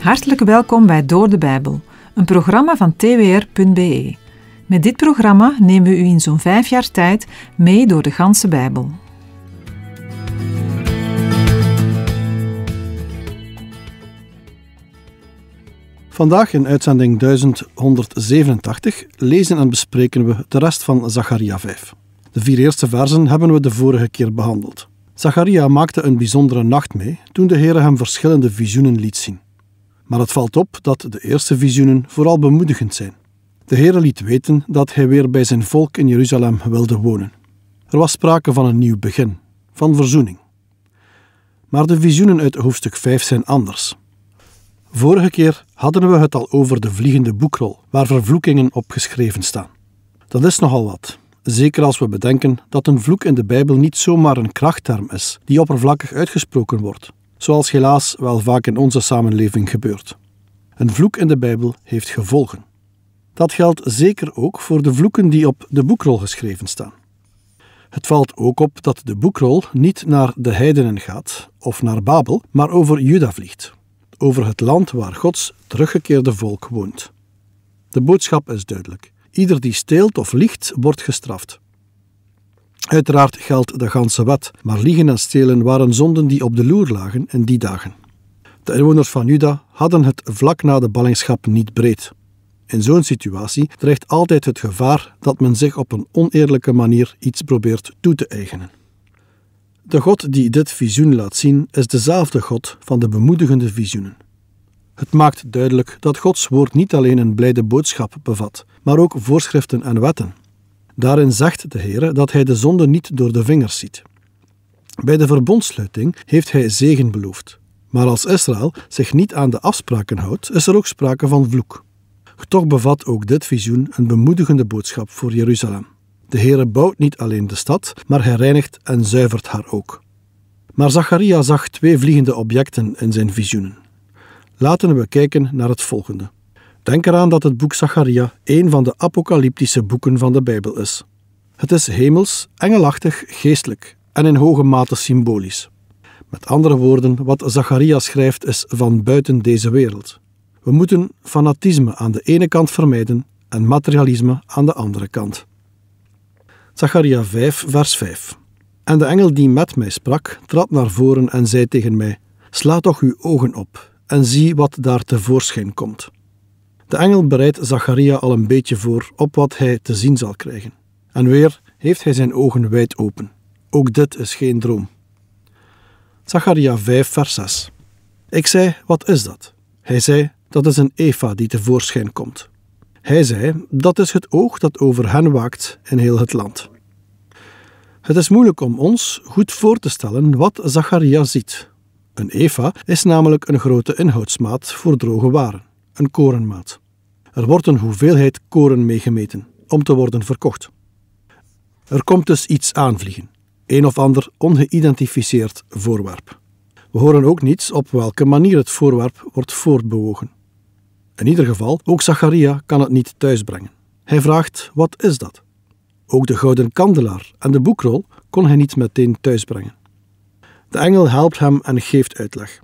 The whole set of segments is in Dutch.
Hartelijk welkom bij Door de Bijbel, een programma van twr.be. Met dit programma nemen we u in zo'n vijf jaar tijd mee door de ganse Bijbel. Vandaag in uitzending 1187 lezen en bespreken we de rest van Zacharia 5. De vier eerste versen hebben we de vorige keer behandeld. Zacharia maakte een bijzondere nacht mee toen de Heer hem verschillende visioenen liet zien. Maar het valt op dat de eerste visioenen vooral bemoedigend zijn. De Heer liet weten dat hij weer bij zijn volk in Jeruzalem wilde wonen. Er was sprake van een nieuw begin, van verzoening. Maar de visioenen uit hoofdstuk 5 zijn anders. Vorige keer hadden we het al over de vliegende boekrol, waar vervloekingen op geschreven staan. Dat is nogal wat, zeker als we bedenken dat een vloek in de Bijbel niet zomaar een krachtterm is die oppervlakkig uitgesproken wordt zoals helaas wel vaak in onze samenleving gebeurt. Een vloek in de Bijbel heeft gevolgen. Dat geldt zeker ook voor de vloeken die op de boekrol geschreven staan. Het valt ook op dat de boekrol niet naar de heidenen gaat of naar Babel, maar over Juda vliegt, over het land waar Gods teruggekeerde volk woont. De boodschap is duidelijk. Ieder die steelt of liegt, wordt gestraft. Uiteraard geldt de ganse wet, maar liegen en stelen waren zonden die op de loer lagen in die dagen. De inwoners van Juda hadden het vlak na de ballingschap niet breed. In zo'n situatie dreigt altijd het gevaar dat men zich op een oneerlijke manier iets probeert toe te eigenen. De God die dit visioen laat zien is dezelfde God van de bemoedigende visioenen. Het maakt duidelijk dat Gods woord niet alleen een blijde boodschap bevat, maar ook voorschriften en wetten. Daarin zegt de Heer dat hij de zonde niet door de vingers ziet. Bij de verbondsluiting heeft hij zegen beloofd. Maar als Israël zich niet aan de afspraken houdt, is er ook sprake van vloek. Toch bevat ook dit visioen een bemoedigende boodschap voor Jeruzalem. De Heere bouwt niet alleen de stad, maar hij reinigt en zuivert haar ook. Maar Zacharia zag twee vliegende objecten in zijn visioenen. Laten we kijken naar het volgende. Denk eraan dat het boek Zacharia een van de apocalyptische boeken van de Bijbel is. Het is hemels, engelachtig, geestelijk en in hoge mate symbolisch. Met andere woorden, wat Zacharia schrijft is van buiten deze wereld. We moeten fanatisme aan de ene kant vermijden en materialisme aan de andere kant. Zacharia 5, vers 5. En de engel die met mij sprak, trad naar voren en zei tegen mij: Sla toch uw ogen op en zie wat daar tevoorschijn komt. De engel bereidt Zacharia al een beetje voor op wat hij te zien zal krijgen. En weer heeft hij zijn ogen wijd open. Ook dit is geen droom. Zacharia 5, vers 6. Ik zei: Wat is dat? Hij zei: Dat is een eva die tevoorschijn komt. Hij zei: Dat is het oog dat over hen waakt in heel het land. Het is moeilijk om ons goed voor te stellen wat Zacharia ziet. Een Eva is namelijk een grote inhoudsmaat voor droge waren, een korenmaat. Er wordt een hoeveelheid koren meegemeten om te worden verkocht. Er komt dus iets aanvliegen, een of ander ongeïdentificeerd voorwerp. We horen ook niets op welke manier het voorwerp wordt voortbewogen. In ieder geval, ook Zacharia kan het niet thuisbrengen. Hij vraagt: wat is dat? Ook de gouden kandelaar en de boekrol kon hij niet meteen thuisbrengen. De engel helpt hem en geeft uitleg.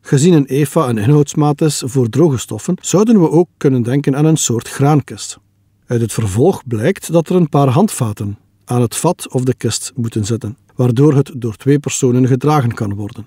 Gezien een EFA een inhoudsmaat is voor droge stoffen, zouden we ook kunnen denken aan een soort graankist. Uit het vervolg blijkt dat er een paar handvaten aan het vat of de kist moeten zitten, waardoor het door twee personen gedragen kan worden.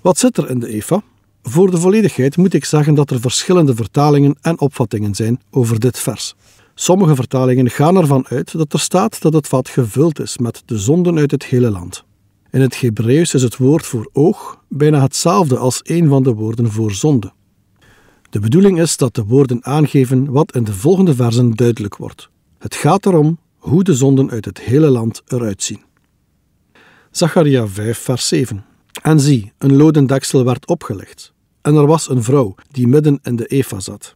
Wat zit er in de EFA? Voor de volledigheid moet ik zeggen dat er verschillende vertalingen en opvattingen zijn over dit vers. Sommige vertalingen gaan ervan uit dat er staat dat het vat gevuld is met de zonden uit het hele land. In het Hebreeuws is het woord voor oog bijna hetzelfde als een van de woorden voor zonde. De bedoeling is dat de woorden aangeven wat in de volgende versen duidelijk wordt. Het gaat erom hoe de zonden uit het hele land eruit zien. Zacharia 5, vers 7. En zie, een loden deksel werd opgelegd, en er was een vrouw die midden in de Eva zat.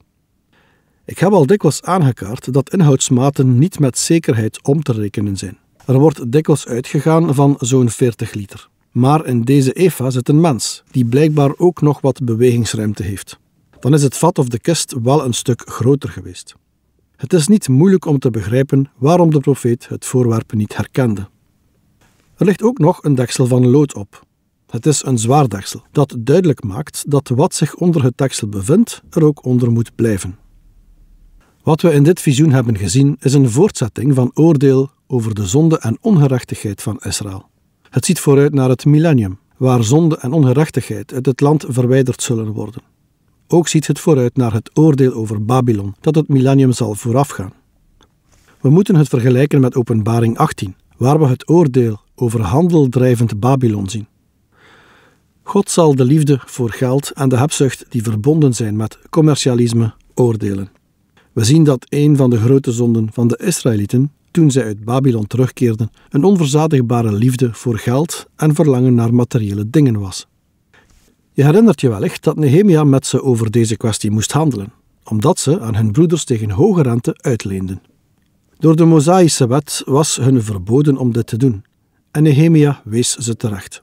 Ik heb al dikwijls aangekaart dat inhoudsmaten niet met zekerheid om te rekenen zijn. Er wordt dikwijls uitgegaan van zo'n 40 liter. Maar in deze EFA zit een mens, die blijkbaar ook nog wat bewegingsruimte heeft. Dan is het vat of de kist wel een stuk groter geweest. Het is niet moeilijk om te begrijpen waarom de profeet het voorwerp niet herkende. Er ligt ook nog een deksel van lood op. Het is een zwaar deksel, dat duidelijk maakt dat wat zich onder het deksel bevindt, er ook onder moet blijven. Wat we in dit visioen hebben gezien, is een voortzetting van oordeel, over de zonde en ongerechtigheid van Israël. Het ziet vooruit naar het millennium, waar zonde en ongerechtigheid uit het land verwijderd zullen worden. Ook ziet het vooruit naar het oordeel over Babylon, dat het millennium zal voorafgaan. We moeten het vergelijken met Openbaring 18, waar we het oordeel over handeldrijvend Babylon zien. God zal de liefde voor geld en de hebzucht die verbonden zijn met commercialisme oordelen. We zien dat een van de grote zonden van de Israëlieten toen zij uit Babylon terugkeerden, een onverzadigbare liefde voor geld en verlangen naar materiële dingen was. Je herinnert je wellicht dat Nehemia met ze over deze kwestie moest handelen, omdat ze aan hun broeders tegen hoge rente uitleenden. Door de Mosaïsche wet was hun verboden om dit te doen, en Nehemia wees ze terecht.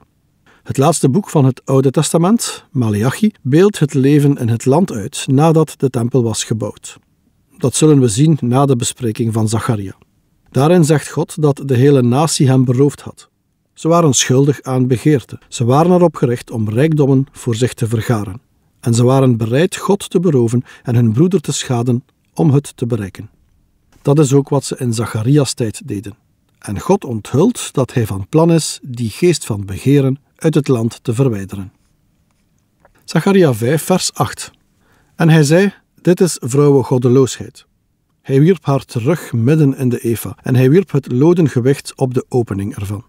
Het laatste boek van het Oude Testament, Malachi, beeldt het leven in het land uit nadat de tempel was gebouwd. Dat zullen we zien na de bespreking van Zacharia. Daarin zegt God dat de hele natie hem beroofd had. Ze waren schuldig aan begeerte. Ze waren erop gericht om rijkdommen voor zich te vergaren. En ze waren bereid God te beroven en hun broeder te schaden om het te bereiken. Dat is ook wat ze in Zacharias tijd deden. En God onthult dat hij van plan is die geest van begeren uit het land te verwijderen. Zacharia 5, vers 8. En hij zei: Dit is vrouwengoddeloosheid. Hij wierp haar terug midden in de Eva en hij wierp het loden gewicht op de opening ervan.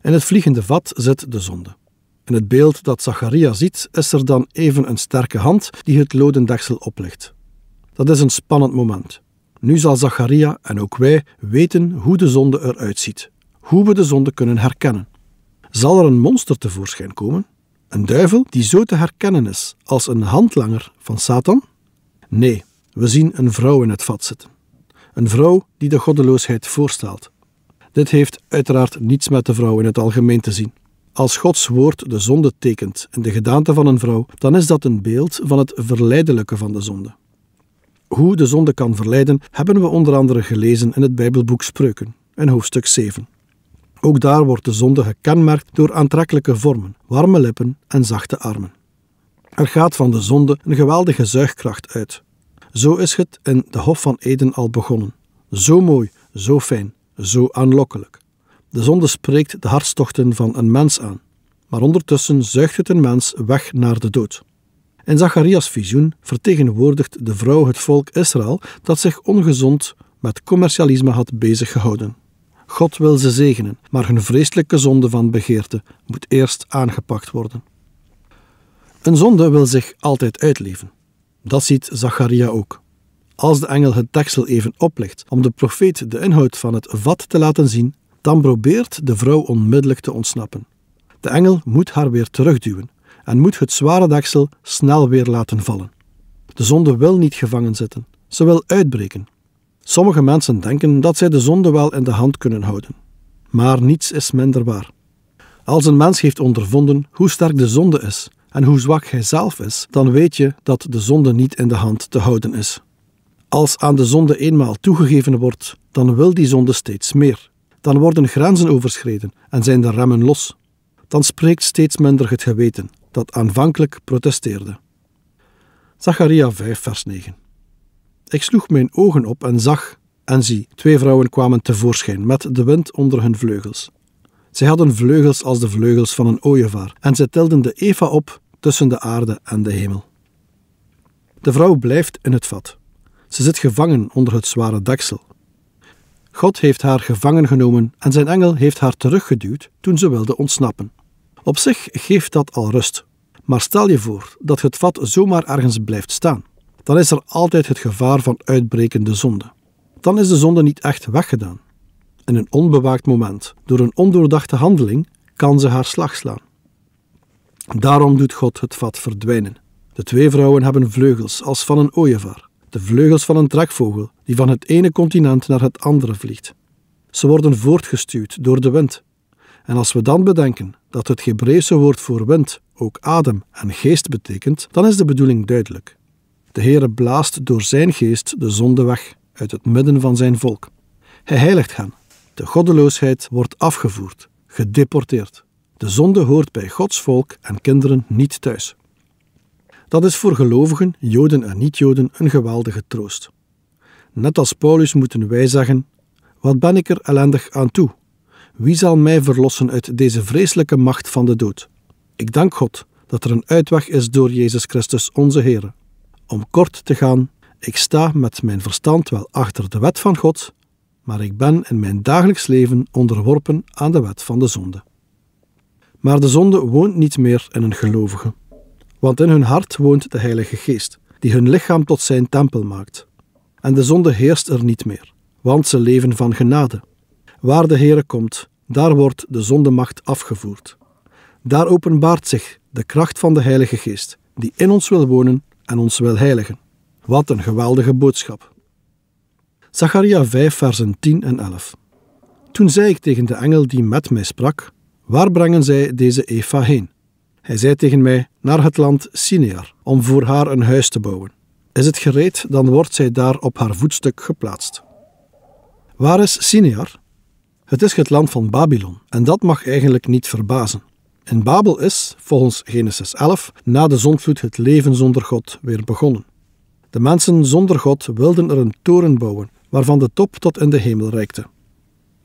In het vliegende vat zit de zonde. In het beeld dat Zacharia ziet, is er dan even een sterke hand die het lodendeksel oplicht. Dat is een spannend moment. Nu zal Zacharia en ook wij weten hoe de zonde eruit ziet, hoe we de zonde kunnen herkennen. Zal er een monster tevoorschijn komen? Een duivel die zo te herkennen is als een handlanger van Satan? Nee, we zien een vrouw in het vat zitten. Een vrouw die de goddeloosheid voorstelt. Dit heeft uiteraard niets met de vrouw in het algemeen te zien. Als Gods woord de zonde tekent in de gedaante van een vrouw, dan is dat een beeld van het verleidelijke van de zonde. Hoe de zonde kan verleiden, hebben we onder andere gelezen in het Bijbelboek Spreuken, in hoofdstuk 7. Ook daar wordt de zonde gekenmerkt door aantrekkelijke vormen, warme lippen en zachte armen. Er gaat van de zonde een geweldige zuigkracht uit, zo is het in de Hof van Eden al begonnen. Zo mooi, zo fijn, zo aanlokkelijk. De zonde spreekt de hartstochten van een mens aan, maar ondertussen zuigt het een mens weg naar de dood. In Zacharias' visioen vertegenwoordigt de vrouw het volk Israël dat zich ongezond met commercialisme had bezig gehouden. God wil ze zegenen, maar hun vreselijke zonde van begeerte moet eerst aangepakt worden. Een zonde wil zich altijd uitleven. Dat ziet Zacharia ook. Als de engel het deksel even oplicht om de profeet de inhoud van het vat te laten zien, dan probeert de vrouw onmiddellijk te ontsnappen. De engel moet haar weer terugduwen en moet het zware deksel snel weer laten vallen. De zonde wil niet gevangen zitten, ze wil uitbreken. Sommige mensen denken dat zij de zonde wel in de hand kunnen houden. Maar niets is minder waar. Als een mens heeft ondervonden hoe sterk de zonde is, en hoe zwak gij zelf is, dan weet je dat de zonde niet in de hand te houden is. Als aan de zonde eenmaal toegegeven wordt, dan wil die zonde steeds meer. Dan worden grenzen overschreden en zijn de remmen los. Dan spreekt steeds minder het geweten, dat aanvankelijk protesteerde. Zacharia 5, vers 9. Ik sloeg mijn ogen op en zag, en zie, twee vrouwen kwamen tevoorschijn met de wind onder hun vleugels. Zij hadden vleugels als de vleugels van een ooievaar en zij tilden de Eva op tussen de aarde en de hemel. De vrouw blijft in het vat. Ze zit gevangen onder het zware deksel. God heeft haar gevangen genomen en zijn engel heeft haar teruggeduwd toen ze wilde ontsnappen. Op zich geeft dat al rust. Maar stel je voor dat het vat zomaar ergens blijft staan. Dan is er altijd het gevaar van uitbrekende zonde. Dan is de zonde niet echt weggedaan. In een onbewaakt moment, door een ondoordachte handeling, kan ze haar slag slaan. Daarom doet God het vat verdwijnen. De twee vrouwen hebben vleugels als van een ooievaar, de vleugels van een trekvogel die van het ene continent naar het andere vliegt. Ze worden voortgestuwd door de wind. En als we dan bedenken dat het Hebreeuwse woord voor wind ook adem en geest betekent, dan is de bedoeling duidelijk. De Heere blaast door zijn geest de zonde weg uit het midden van zijn volk. Hij heiligt hen de goddeloosheid wordt afgevoerd, gedeporteerd. De zonde hoort bij Gods volk en kinderen niet thuis. Dat is voor gelovigen, Joden en niet-Joden, een geweldige troost. Net als Paulus moeten wij zeggen: Wat ben ik er ellendig aan toe? Wie zal mij verlossen uit deze vreselijke macht van de dood? Ik dank God dat er een uitweg is door Jezus Christus onze Heer. Om kort te gaan, ik sta met mijn verstand wel achter de wet van God, maar ik ben in mijn dagelijks leven onderworpen aan de wet van de zonde. Maar de zonde woont niet meer in een gelovige, want in hun hart woont de Heilige Geest, die hun lichaam tot zijn tempel maakt. En de zonde heerst er niet meer, want ze leven van genade. Waar de Heere komt, daar wordt de zondemacht afgevoerd. Daar openbaart zich de kracht van de Heilige Geest, die in ons wil wonen en ons wil heiligen. Wat een geweldige boodschap! Zacharia 5, versen 10 en 11. Toen zei ik tegen de engel die met mij sprak, waar brengen zij deze Eva heen? Hij zei tegen mij, naar het land Sinear, om voor haar een huis te bouwen. Is het gereed, dan wordt zij daar op haar voetstuk geplaatst. Waar is Sinear? Het is het land van Babylon, en dat mag eigenlijk niet verbazen. In Babel is, volgens Genesis 11, na de zondvloed het leven zonder God weer begonnen. De mensen zonder God wilden er een toren bouwen waarvan de top tot in de hemel reikte.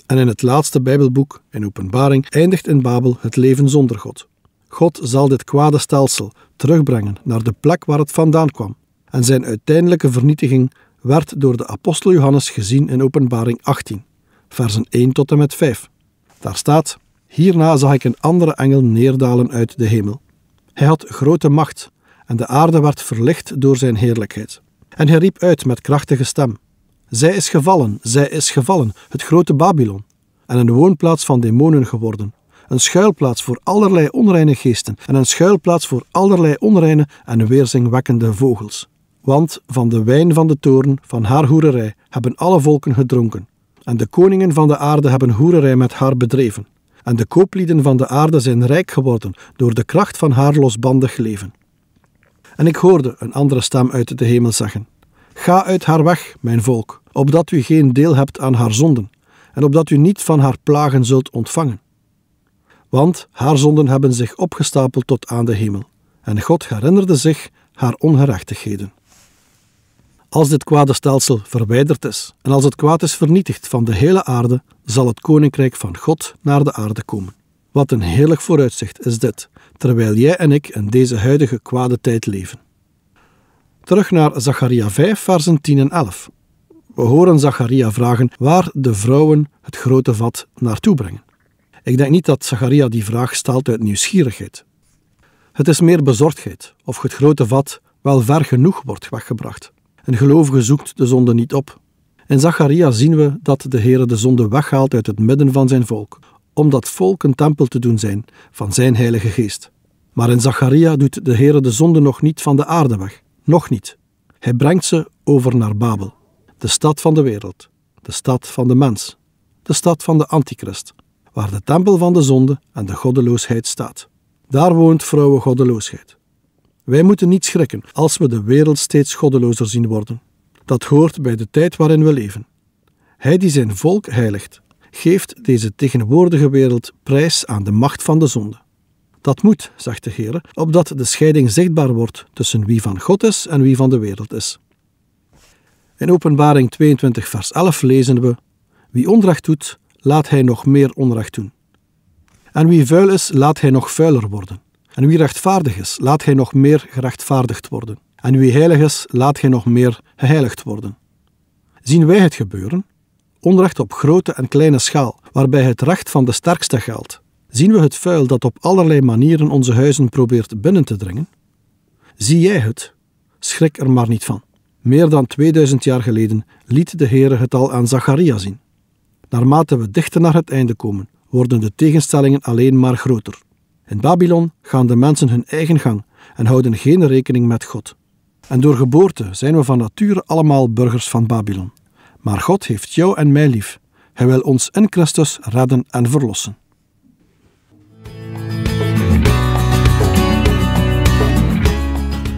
En in het laatste Bijbelboek, in Openbaring, eindigt in Babel het leven zonder God. God zal dit kwade stelsel terugbrengen naar de plek waar het vandaan kwam, en zijn uiteindelijke vernietiging werd door de apostel Johannes gezien in Openbaring 18, versen 1 tot en met 5. Daar staat: Hierna zag ik een andere engel neerdalen uit de hemel. Hij had grote macht, en de aarde werd verlicht door zijn heerlijkheid. En hij riep uit met krachtige stem: zij is gevallen, zij is gevallen, het grote Babylon, en een woonplaats van demonen geworden, een schuilplaats voor allerlei onreine geesten en een schuilplaats voor allerlei onreine en weerzingwekkende vogels. Want van de wijn van de toren, van haar hoererij, hebben alle volken gedronken. En de koningen van de aarde hebben hoererij met haar bedreven. En de kooplieden van de aarde zijn rijk geworden door de kracht van haar losbandig leven. En ik hoorde een andere stem uit de hemel zeggen: Ga uit haar weg, mijn volk, opdat u geen deel hebt aan haar zonden, en opdat u niet van haar plagen zult ontvangen. Want haar zonden hebben zich opgestapeld tot aan de hemel, en God herinnerde zich haar ongerechtigheden. Als dit kwade stelsel verwijderd is, en als het kwaad is vernietigd van de hele aarde, zal het koninkrijk van God naar de aarde komen. Wat een heerlijk vooruitzicht is dit, terwijl jij en ik in deze huidige kwade tijd leven. Terug naar Zacharia 5, versen 10 en 11. We horen Zacharia vragen waar de vrouwen het grote vat naartoe brengen. Ik denk niet dat Zacharia die vraag stelt uit nieuwsgierigheid. Het is meer bezorgdheid of het grote vat wel ver genoeg wordt weggebracht. Een gelovige zoekt de zonde niet op. In Zacharia zien we dat de Heer de zonde weghaalt uit het midden van zijn volk, om dat volk een tempel te doen zijn van zijn heilige geest. Maar in Zacharia doet de Heer de zonde nog niet van de aarde weg. Nog niet. Hij brengt ze over naar Babel, de stad van de wereld, de stad van de mens, de stad van de antichrist, waar de tempel van de zonde en de goddeloosheid staat. Daar woont vrouwen goddeloosheid. Wij moeten niet schrikken als we de wereld steeds goddelozer zien worden. Dat hoort bij de tijd waarin we leven. Hij die zijn volk heiligt, geeft deze tegenwoordige wereld prijs aan de macht van de zonde. Dat moet, zegt de Heer, opdat de scheiding zichtbaar wordt tussen wie van God is en wie van de wereld is. In Openbaring 22, vers 11 lezen we: Wie onrecht doet, laat hij nog meer onrecht doen. En wie vuil is, laat hij nog vuiler worden. En wie rechtvaardig is, laat hij nog meer gerechtvaardigd worden. En wie heilig is, laat hij nog meer geheiligd worden. Zien wij het gebeuren? Onrecht op grote en kleine schaal, waarbij het recht van de sterkste geldt. Zien we het vuil dat op allerlei manieren onze huizen probeert binnen te dringen? Zie jij het? Schrik er maar niet van. Meer dan 2000 jaar geleden liet de Heere het al aan Zacharia zien. Naarmate we dichter naar het einde komen, worden de tegenstellingen alleen maar groter. In Babylon gaan de mensen hun eigen gang en houden geen rekening met God. En door geboorte zijn we van nature allemaal burgers van Babylon. Maar God heeft jou en mij lief. Hij wil ons in Christus redden en verlossen.